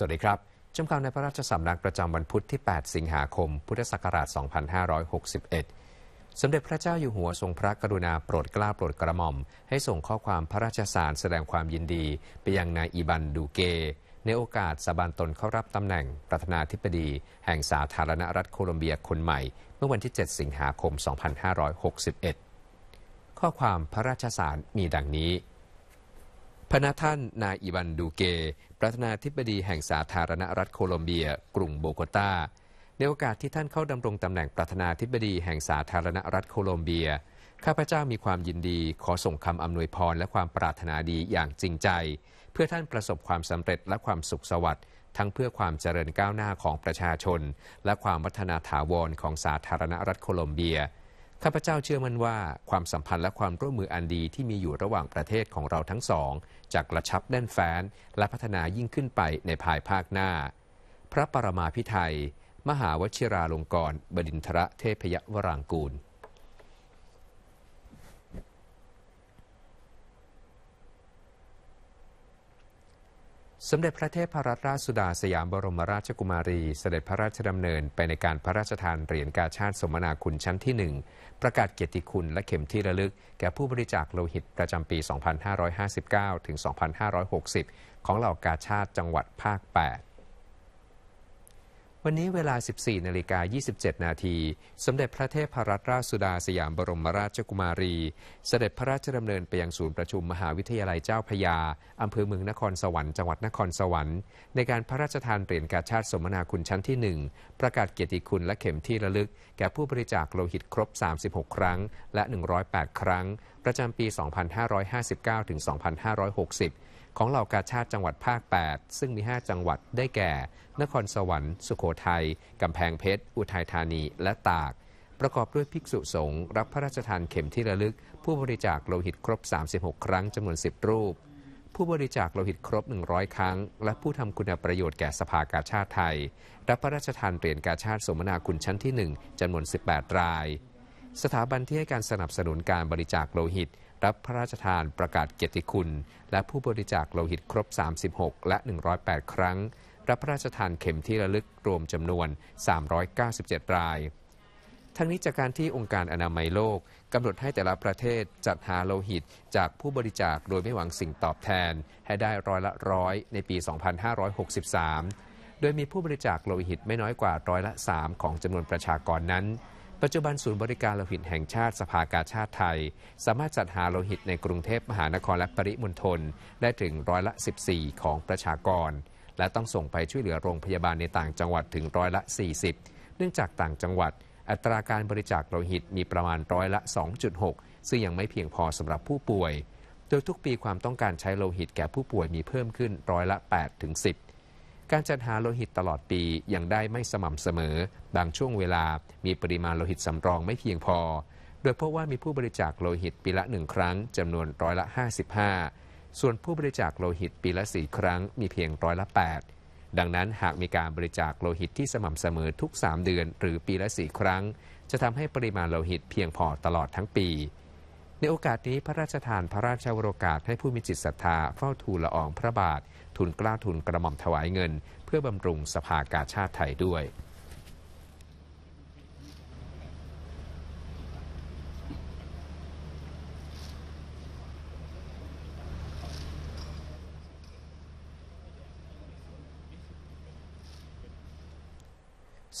สวัสดีครับ จำข่าวในพระราชสำนักประจำวันพุธที่ 8 สิงหาคม พุทธศักราช 2561 สมเด็จพระเจ้าอยู่หัวทรงพระกรุณาโปรดเกล้าโปรดกระหม่อม ให้ส่งข้อความพระราชสารแสดงความยินดีไปยังนายอีบันดูเก ในโอกาสสบานตนเข้ารับตำแหน่ง ประธานาธิบดี แห่งสาธารณรัฐโคลอมเบียคนใหม่เมื่อวันที่ 7 สิงหาคม 2561 ข้อความพระราชสารมีดังนี้พระนาท่านนายอิวันดูเกประธานาธิบดีแห่งสาธารณรัฐโคลอมเบีย กรุงโบโกตาในโอกาสที่ท่านเข้าดำรงตำแหน่งประธานาธิบดีแห่งสาธารณรัฐโคลอมเบีย ข้าพเจ้ามีความยินดีขอส่งคำอำนวยพรและความปรารถนาดีอย่างจริงใจ เพื่อท่านประสบความสำเร็จและความสุขสวัสดิ์ทั้งเพื่อความเจริญก้าวหน้าของประชาชน และความวัฒนาถาวรของสาธารณรัฐโคลอมเบีย ข้าพเจ้าเชื่อมั่นว่า ความสัมพันธ์และความร่วมมืออันดีที่มีอยู่ระหว่างประเทศของเราทั้งสองจะกระชับแน่นแฟ้นและพัฒนายิ่งขึ้นไปในภายภาคหน้า พระปรมาพิไทยมหาวชิราลงกรบดินทรเทพยวรางกูลสมเด็จพระเทพรัตนราชสุดาสยามบรมราชกุมารี เสด็จพระราชดำเนินไปในการพระราชทานเหรียญกาชาติสมนาคุณชั้นที่หนึ่งประกาศเกียรติคุณและเข็มที่ระลึก แก่ผู้บริจาคโลหิตประจำปี 2559 ถึง 2560 ของเหล่ากาชาติจังหวัดภาค 8วันนี้เวลา 14 นาฬิกา 27 นาที สมเด็จพระเทพรัตนราชสุดาสยามบรมราชกุมารี เสด็จพระราชดำเนินไปยังศูนย์ประชุมมหาวิทยาลัยเจ้าพยาอำเภอเมืองนครสวรรค์ จังหวัดนครสวรรค์ ในการพระราชทานเหรียญกาชาติสมนาคุณชั้นที่ 1 ประกาศเกียรติคุณและเข็มที่ระลึก แก่ผู้บริจาคโลหิตครบ 36 ครั้ง และ 108 ครั้ง ประจำปี 2559 ถึง 2560ของเหล่ากาชาติจังหวัดภาค 8 ซึ่งมี 5 จังหวัดได้แก่ นครสวรรค์สุโขทัยกำแพงเพชร อุทัยธานี และตาก ประกอบด้วยภิกษุสงฆ์รับพระราชทานเข็มที่ระลึก ผู้บริจาคโลหิตครบ 36 ครั้งจำนวน 10 รูป ผู้บริจาคโลหิตครบ 100 ครั้ง และผู้ทำคุณประโยชน์แก่สภากาชาติไทย รับพระราชทานเหรียญกาชาติสมนาคุณชั้นที่ 1จำนวน 18ราย สถาบันที่ให้การสนับสนุนการบริจาคโลหิตรับพระราชทานประกาศเกียรติคุณ และผู้บริจาคโลหิตครบ 36 และ 108 ครั้งรับพระราชทานเข็มที่ระลึกรวมจำนวน 397 ราย ทั้งนี้จากการที่องค์การอนามัยโลกกำหนดให้แต่ละประเทศจัดหาโลหิตจากผู้บริจาคโดยไม่หวังสิ่งตอบแทนให้ได้ร้อยละร้อยในปี 2563 โดยมีผู้บริจาคโลหิตไม่น้อยกว่าร้อยละ 3 ของจำนวนประชากรนั้นปัจจุบันศูนย์บริการโลหิตแห่งชาติสภากาชาติไทยสามารถจัดหาโลหิตในกรุงเทพมหานครและปริมณฑลได้ถึงร้อยละ 14 ของประชากร และต้องส่งไปช่วยเหลือโรงพยาบาลในต่างจังหวัดถึงร้อยละ 40 เนื่องจากต่างจังหวัดอัตราการบริจาคโลหิตมีประมาณร้อยละ 2.6 ซึ่งยังไม่เพียงพอสำหรับผู้ป่วย โดยทุกปีความต้องการใช้โลหิตแก่ผู้ป่วยมีเพิ่มขึ้นร้อยละ8ถึง10การจัดหาโลหิตตลอดปียังได้ไม่สม่ำเสมอบางช่วงเวลามีปริมาณโลหิตสำรองไม่เพียงพอ โดยพบว่ามีผู้บริจาคโลหิตปีละหนึ่งครั้งจำนวนร้อยละ55 ส่วนผู้บริจาคโลหิตปีละสี่ครั้ง มีเพียงร้อยละ 8 ดังนั้นหากมีการบริจาคโลหิตที่สม่ำเสมอทุก 3 เดือน หรือปีละสี่ครั้ง จะทำให้ปริมาณโลหิตเพียงพอตลอดทั้งปีในโอกาสนี้ พระราชทานพระราชวโรกาสให้ผู้มีจิตศรัทธาเฝ้าทูลละอองพระบาท ทุนกล้าทุนกระหม่อมถวายเงิน เพื่อบำรุงสภากาชาติไทยด้วย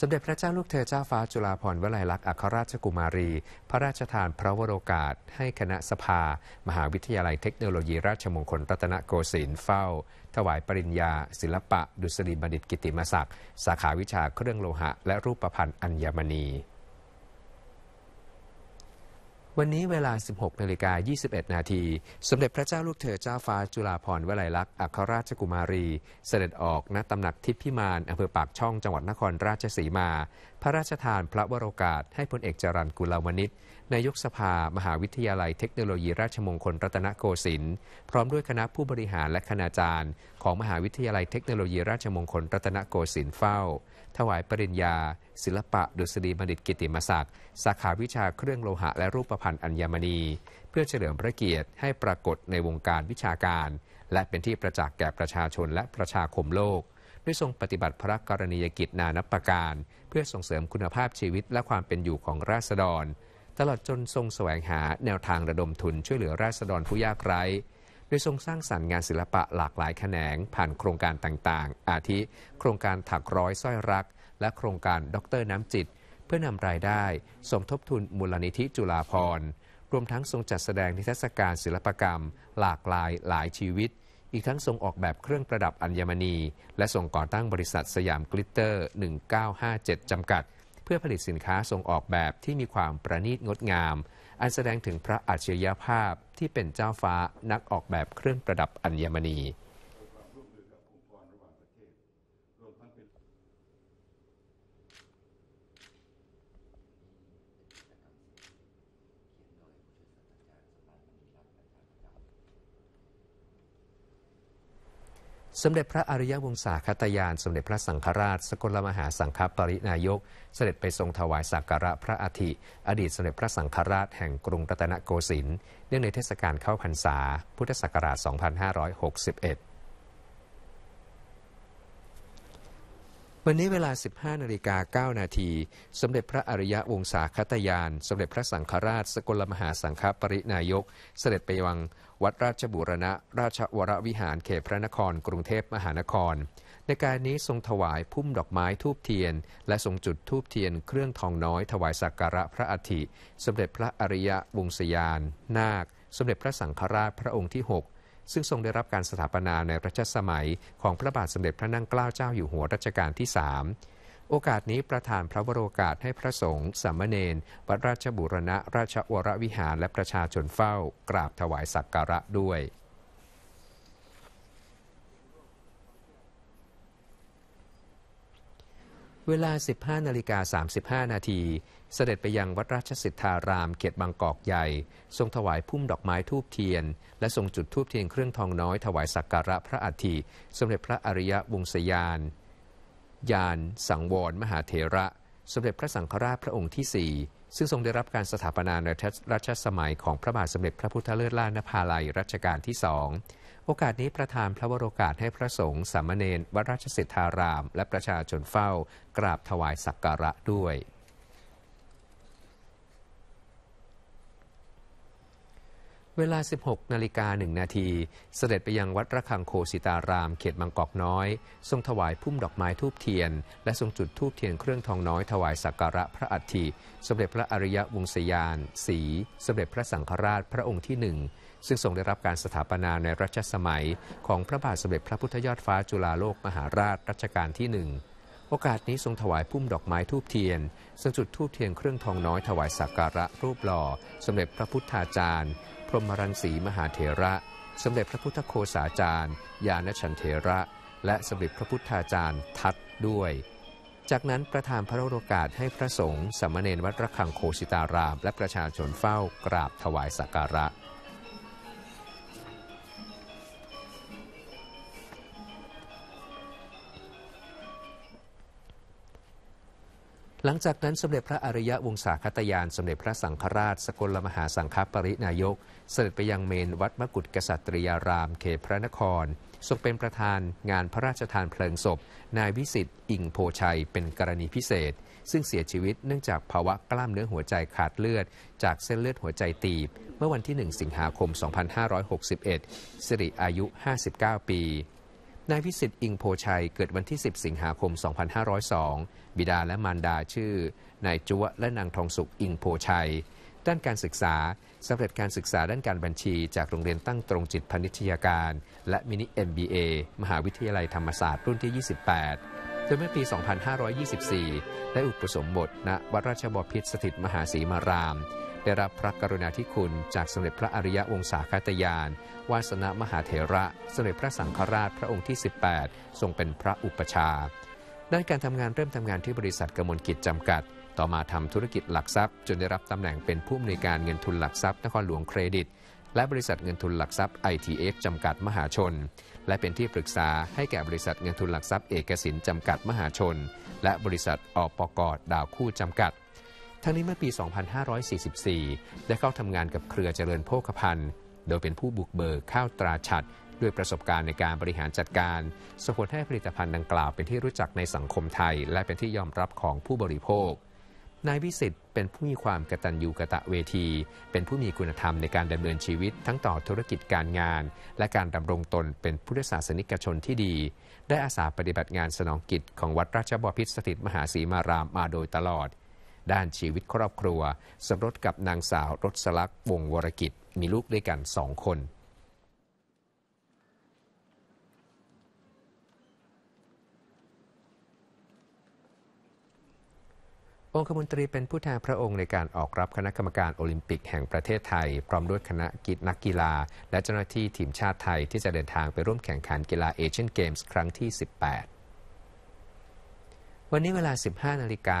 สมเด็จพระเจ้าลูกเธอเจ้าฟ้าจุฬาภรณ์วลัยลักษณ์อัครราชกุมารี พระราชทานพระวโรกาสให้คณะสภา มหาวิทยาลัยเทคโนโลยีราชมงคลรัตนโกสินทร์เฝ้า ถวายปริญญา ศิลปะดุษฎีบัณฑิตกิติมศักดิ์สาขาวิชาเครื่องโลหะและรูปพันณอัญมณีวันนี้เวลา 16นาฬิกา 21 นาที สมเด็จพระเจ้าลูกเธอเจ้าฟ้าจุฬาภรณ์วลัยลักษณ์อัครราชกุมารี เสด็จออกณตำหนักทิพพิมานอำเภอปากช่องจังหวัดนครราชสีมา พระราชทานพระวโรกาสให้พลเอกจรัญกุลาวนิชนายกสภา มหาวิทยาลัยเทคโนโลยีราชมงคล รัตนโกสินทร์พร้อมด้วยคณะผู้บริหารและคณาจารย์ ของมหาวิทยาลัยเทคโนโลยีราชมงคลรัตนโกสินทร์เฝ้า ถวายปริญญา ศิลปะดุษฎีบัณฑิตกิติมศักดิ์สาขาวิชาเครื่องโลหะและรูปพรรณอัญมณีเพื่อเฉลิมพระเกียรติ ให้ปรากฏในวงการวิชาการ และเป็นที่ประจักษ์แก่ประชาชนและประชาคมโลกด้วยทรงปฏิบัติพระกรณียกิจนานับประการ เพื่อส่งเสริมคุณภาพชีวิต และความเป็นอยู่ของราษฎรตลอดจนทรงแสวงหาแนวทางระดมทุนช่วยเหลือราษฎรผู้ยากไร้ โดยทรงสร้างสรรค์งานศิลปะหลากหลายแขนงผ่านโครงการต่างๆ อาทิโครงการถักร้อยสร้อยรัก และโครงการด็อกเตอร์น้ำจิตเพื่อนำรายได้สมทบทุนมูลนิธิจุฬาภรรวมทั้งทรงจัดแสดงนิทรรศการศิลปกรรม หลากหลายหลายชีวิต อีกทั้งทรงออกแบบเครื่องประดับอัญมณีและทรงก่อตั้งบริษัทสยามกลิตเตอร์ 1957 จำกัดเพื่อผลิตสินค้าส่งออกแบบที่มีความประณีตงดงาม อันแสดงถึงพระอัจฉริยภาพที่เป็นเจ้าฟ้านักออกแบบเครื่องประดับอัญมณีสมเด็จพระอริยวงศาคตยานสมเด็จพระสังฆราช สกลมหาสังฆปรินายก เสด็จไปทรงถวายสักการะพระอาทิ อดีตสมเด็จพระสังฆราชแห่งกรุงรัตนโกสินทร์เนื่องในเทศกาลเข้าพรรษาพุทธศักราช 2561วันนี้เวลา 15 นาฬิกา 9 นาที สมเด็จพระอริยะวงศาคตยาน สมเด็จพระสังฆราชสกลมหาสังฆปรินายก เสด็จไปวังวัดราชบุรณะราชวรวิหารเขตพระนครกรุงเทพมหานคร ในการนี้ทรงถวายพุ่มดอกไม้ทูบเทียน และทรงจุดทูบเทียน เครื่องทองน้อยถวายสักการะพระอาทิสมเด็จพระอริยะวงศยาน นาค สมเด็จพระสังฆราชพระองค์ที่ 6ซึ่งทรงได้รับการสถาปนาในรัชสมัย ของพระบาทสมเด็จพระนั่งเกล้าเจ้าอยู่หัวรัชกาลที่สามโอกาสนี้ประธานพระรโอกาสให้พระสงฆ์สามเณรวัดราชบุรณะ ราชวรวิหารและประชาชนเฝ้ากราบถวายสักการะด้วยเวลา 15 นาฬิกา 35 นาที เสด็จไปยังวัดราชสิทธารามเขตบางกอกใหญ่ ทรงถวายพุ่มดอกไม้ทูบเทียน และทรงจุดทูบเทียนเครื่องทองน้อย ถวายสักการะพระอัฐิสมเด็จพระอริยวงศยาน ยาน สังวร มหาเถระ สมเด็จพระสังฆราชพระองค์ที่ 4 ซึ่งทรงได้รับการสถาปนาในรัชสมัยของพระบาทสมเด็จพระพุทธเลิศล่านภาลัยรัชกาลที่สองโอกาสนี้ประธานพระวโรกาสให้พระสงฆ์สามเณรวัดราชสิทธาราม และประชาชนเฝ้ากราบถวายสักการะด้วยเวลา 16นาฬิกาหนึ่งนาที เสด็จไปยังวัดระฆังโคสิตาราม เขตบางกอกน้อย ทรงถวายพุ่มดอกไม้ทูบเทียนและทรงจุดทูบเทียนเครื่องทองน้อยถวายสักการะพระอัฐิสมเด็จพระอริยวงศยาน สี สมเด็จพระสังฆราชพระองค์ที่หนึ่งซึ่งทรงได้รับการสถาปนาในรัชสมัย ของพระบาทสมเด็จพระพุทธยอดฟ้าจุฬาโลกมหาราชรัชกาลที่หนึ่งโอกาสนี้ทรงถวายพุ่มดอกไม้ทูบเทียนทรงจุดทูบเทียนเครื่องทองน้อยถวายสักการะรูปหล่อ สมเด็จพระพุทธาจารย์รมรังสีมหาเถระ สมเด็จพระพุทธโคสาจารย์ ยานชันเถระ และสมเด็จพระพุทธาจารย์ทัดด้วย จากนั้นประธานพระโรกาสให้พระสงฆ์สมณเณรวัดระฆังโคสิตาราม และประชาชนเฝ้ากราบถวายสักการะหลังจากนั้น สมเด็จพระอริยวงศาคตยานสมเด็จพระสังฆราช สกลมหาสังฆปรินายกเสด็จไปยังเมนวัดมกุฏกษัตริยาราม เขตพระนครทรงเป็นประธานงานพระราชทานเพลิงศพนายวิสิทธิ์ อิงโพชัยเป็นกรณีพิเศษ ซึ่งเสียชีวิตเนื่องจาก ภาวะกล้ามเนื้อหัวใจขาดเลือด จากเส้นเลือดหัวใจตีบ เมื่อวันที่1สิงหาคม2561สิริอายุ 59 ปีนายพิสิทธิ์อิงโพชัยเกิดวันที่ 10 สิงหาคม 2502 บิดาและมารดาชื่อ นายจุวะและนางทองสุขอิงโพชัย ด้านการศึกษาสำเร็จการศึกษาด้านการบัญชีจากโรงเรียนตั้งตรงจิตพนิชยาการ และมินิ MBA มหาวิทยาลัยธรรมศาสตร์ รุ่นที่ 28 จนเมื่อปี 2524 ได้อุปสมบทณวัดราชบพิตรสถิตมหาศรีมารามได้รับพระกรุณาธิคุณจากสมเด็จพระอริยะวงศาคตยาน วาสนามหาเถระสมเด็จพระสังฆราชพระองค์ที่ 18 ทรงเป็นพระอุปชา ด้านการทำงานเริ่มทำงานที่บริษัทกมลกิจจำกัด ต่อมาทำธุรกิจหลักทรัพย์ จนได้รับตำแหน่งเป็นผู้อำนวยการเงินทุนหลักทรัพย์นครหลวงเครดิต และบริษัทเงินทุนหลักทรัพย์ ITX จำกัดมหาชน และเป็นที่ปรึกษาให้แก่บริษัทเงินทุนหลักทรัพย์เอกสินจำกัดมหาชน และบริษัทอปกดาวคู่จำกัดทั้งนี้เมื่อปี 2544 ได้เข้าทำงานกับเครือเจริญโภคภัณฑ์ โดยเป็นผู้บุกเบิกข้าวตราฉัดด้วยประสบการณ์ในการบริหารจัดการส่งผลให้ผลิตภัณฑ์ดังกล่าวเป็นที่รู้จักในสังคมไทย และเป็นที่ยอมรับของผู้บริโภค นายวิสิทธิ์เป็นผู้มีความกตัญญูกะตะเวที เป็นผู้มีคุณธรรมในการดำเนินชีวิต ทั้งต่อธุรกิจการงาน และการดำรงตนเป็นพุทธศาสนิกชนที่ดี ได้อาสาปฏิบัติงานสนองกิจของวัดราชบพิตรสถิตมหาศีมารามมาโดยตลอดด้านชีวิตครอบครัว สมรสกับนางสาวรสลักษ์ วงวรกิจมีลูกด้วยกันสองคน องคมนตรีเป็นผู้แทนพระองค์ในการออกรับคณะกรรมการโอลิมปิกแห่งประเทศไทย พร้อมด้วยคณะกิจนักกีฬา และเจ้าหน้าที่ทีมชาติไทยที่จะเดินทางไปร่วมแข่งขันกีฬาเอเชียนเกมส์ครั้งที่ 18 วันนี้เวลา 15นาฬิกา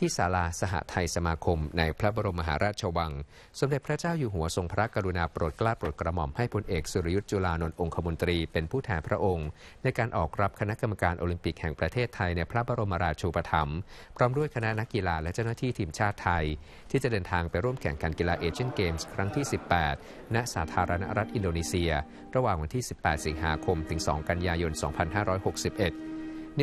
ที่ศาลาสหไทยสมาคม ในพระบรมมหาราชวัง สมเด็จพระเจ้าอยู่หัวทรงพระกรุณาโปรดเกล้าโปรดกระหม่อมให้พลเอก สุรยุทธ์จุลานนท์องคมนตรีเป็นผู้แทนพระองค์ ในการออกรับคณะกรรมการโอลิมปิกแห่งประเทศไทยในพระบรมราชูปถัมภ์พร้อมด้วยคณะนักกีฬาและเจ้าหน้าที่ ทีมชาติไทย ที่จะเดินทางไปร่วมแข่งขันกีฬาเอเชียนเกมส์ครั้งที่ 18 ณ สาธารณรัฐอินโดนีเซีย ระหว่างวันที่ 18 สิงหาคมถึง 2 กันยายน 2561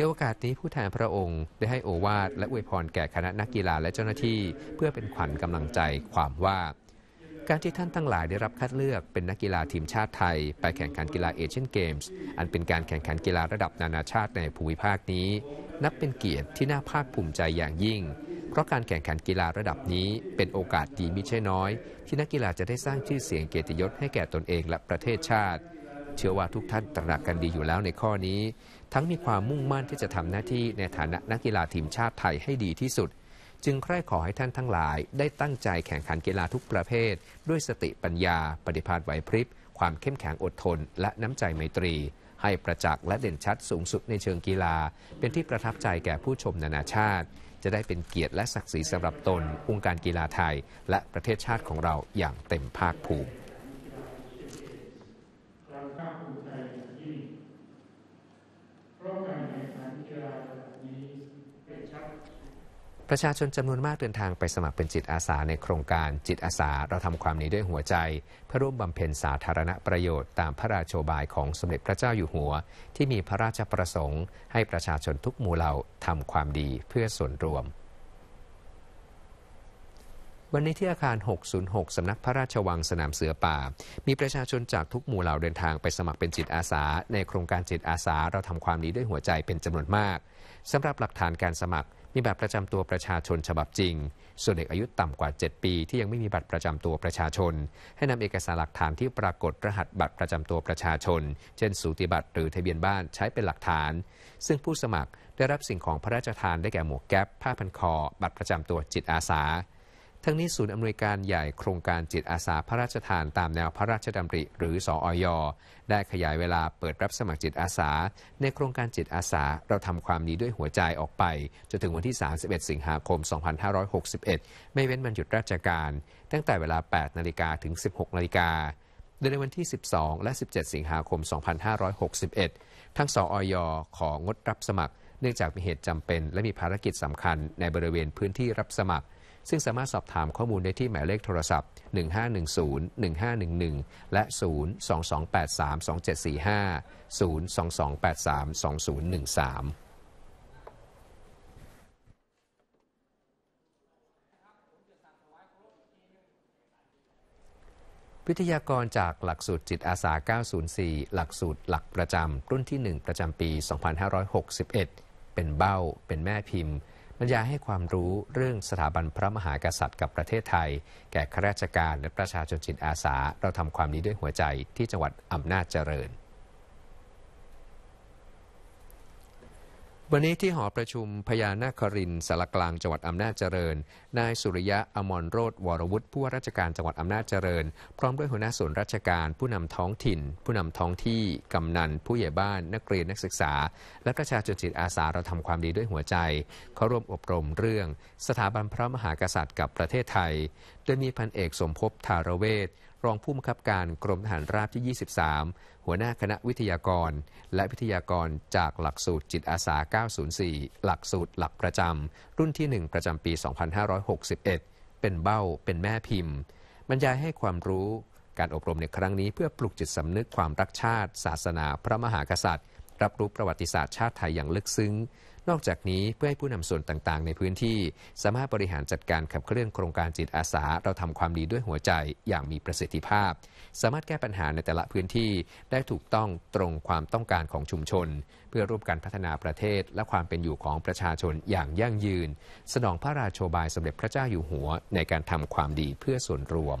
ในโอกาสนี้ผู้แทนพระองค์ได้ให้โอวาทและอวยพรแก่คณะนักกีฬาและเจ้าหน้าที่ เพื่อเป็นขวัญกำลังใจความว่า การที่ท่านทั้งหลายได้รับคัดเลือกเป็นนักกีฬาทีมชาติไทย ไปแข่งขันกีฬาเอเชียนเกมส์อันเป็นการแข่งขันกีฬาระดับนานาชาติในภูมิภาคนี้ นับเป็นเกียรติที่น่าภาคภูมิใจอย่างยิ่ง เพราะการแข่งขันกีฬาระดับนี้ เป็นโอกาสดีมิใช่น้อย ที่นักกีฬาจะได้สร้างชื่อเสียงเกียรติยศให้แก่ตนเองและประเทศชาติ เชื่อว่าทุกท่านตระหนักกันดีอยู่แล้วในข้อนี้ทั้งมีความมุ่งมั่นที่จะทำหน้าที่ในฐานะนักกีฬาทีมชาติไทยให้ดีที่สุด จึงใคร่ขอให้ท่านทั้งหลาย ได้ตั้งใจแข่งขันกีฬาทุกประเภท ด้วยสติปัญญา ปฏิภาณไหวพริบ ความเข้มแข็งอดทนและน้ำใจไมตรี ให้ประจักษ์และเด่นชัดสูงสุดในเชิงกีฬา เป็นที่ประทับใจแก่ผู้ชมนานาชาติ จะได้เป็นเกียรติและศักดิ์ศรีสำหรับตนองค์การกีฬาไทย และประเทศชาติของเราอย่างเต็มภาคภูมิประชาชนจำนวนมากเดินทางไปสมัครเป็นจิตอาสาในโครงการจิตอาสา เราทำความนี้ด้วยหัวใจเพื่อร่วมบำเพ็ญสาธารณประโยชน์ตามพระราโชบายของสมเด็จพระเจ้าอยู่หัวที่มีพระราชประสงค์ให้ประชาชนทุกหมู่เหล่าทำความดีเพื่อส่วนรวม วันนี้ที่อาคาร 606สำนักพระราชวังสนามเสือป่า มีประชาชนจากทุกหมู่เหล่าเดินทางไปสมัครเป็นจิตอาสาในโครงการจิตอาสาเราทำความดีด้วยหัวใจเป็นจำนวนมากสำหรับหลักฐานการสมัครมีบัตรประจำตัวประชาชนฉบับจริง ส่วนเด็กอายุต่ำกว่า 7 ปี ที่ยังไม่มีบัตรประจำตัวประชาชน ให้นำเอกสารหลักฐานที่ปรากฏรหัสบัตรประจำตัวประชาชน เช่นสูติบัตรหรือทะเบียนบ้านใช้เป็นหลักฐาน ซึ่งผู้สมัครได้รับสิ่งของพระราชทานได้แก่หมวกแก๊ปผ้าพันคอ บัตรประจำตัวจิตอาสาทั้งนี้ ศูนย์อำนวยการใหญ่โครงการจิตอาสาพระราชทานตามแนวพระราชดำริหรือสออย ได้ขยายเวลาเปิดรับสมัครจิตอาสา ในโครงการจิตอาสาเราทำความดีด้วยหัวใจออกไปจนถึงวันที่ 31 สิงหาคม 2561 ไม่เว้นวันหยุดราชการ ตั้งแต่เวลา 8 นาฬิกาถึง 16 นาฬิกา โดยในวันที่ 12 และ 17 สิงหาคม 2561 ทั้งสออย ของดรับสมัคร เนื่องจากมีเหตุจำเป็นและมีภารกิจสำคัญในบริเวณพื้นที่รับสมัครซึ่งสามารถสอบถามข้อมูลได้ที่หมายเลขโทรศัพท์ 1510 1511 และ 022832745 022832013 วิทยากรจากหลักสูตรจิตอาสา904 หลักสูตรหลักประจำรุ่นที่ 1 ประจำปี 2561 เป็นเบ้าเป็นแม่พิมพ์บรรยายให้ความรู้เรื่องสถาบันพระมหากษัตริย์กับประเทศไทยแก่ข้าราชการและประชาชนจิตอาสาเราทำความดีด้วยหัวใจที่จังหวัดอำนาจเจริญวันนี้ที่หอประชุมพญานาครินสารกลางจังหวัดอำนาจเจริญ นายสุริยะอมรโรธวรวุฒิ ผู้ว่าราชการจังหวัดอำนาจเจริญ พร้อมด้วยหัวหน้าส่วนราชการผู้นำท้องถิ่น ผู้นำท้องที่กำนัน ผู้ใหญ่บ้าน นักเรียนนักศึกษา และประชาชนจิตอาสาเราทำความดีด้วยหัวใจเขาร่วมอบรมเรื่อง สถาบันพระมหากษัตริย์กับประเทศไทย โดยมีพันเอกสมภพทารเวศรองผู้บังคับการกรมทหารราบที่ 23 หัวหน้าคณะวิทยากร และวิทยากรจากหลักสูตรจิตอาสา 904 หลักสูตรหลักประจำรุ่นที่ 1 ประจำปี 2561 เป็นเบ้าเป็นแม่พิมพ์ บรรยายให้ความรู้การอบรมในครั้งนี้เพื่อปลุกจิตสำนึกความรักชาติ ศาสนาพระมหากษัตริย์ รับรู้ประวัติศาสตร์ชาติไทยอย่างลึกซึ้งนอกจากนี้เพื่อให้ผู้นำส่วนต่างๆในพื้นที่ สามารถบริหารจัดการขับเคลื่อนโครงการจิตอาสาเราทำความดีด้วยหัวใจอย่างมีประสิทธิภาพ สามารถแก้ปัญหาในแต่ละพื้นที่ได้ถูกต้องตรงความต้องการของชุมชน เพื่อร่วมกันพัฒนาประเทศและความเป็นอยู่ของประชาชนอย่างยั่งยืน สนองพระราโชบายสมเด็จพระเจ้าอยู่หัวในการทำความดีเพื่อส่วนรวม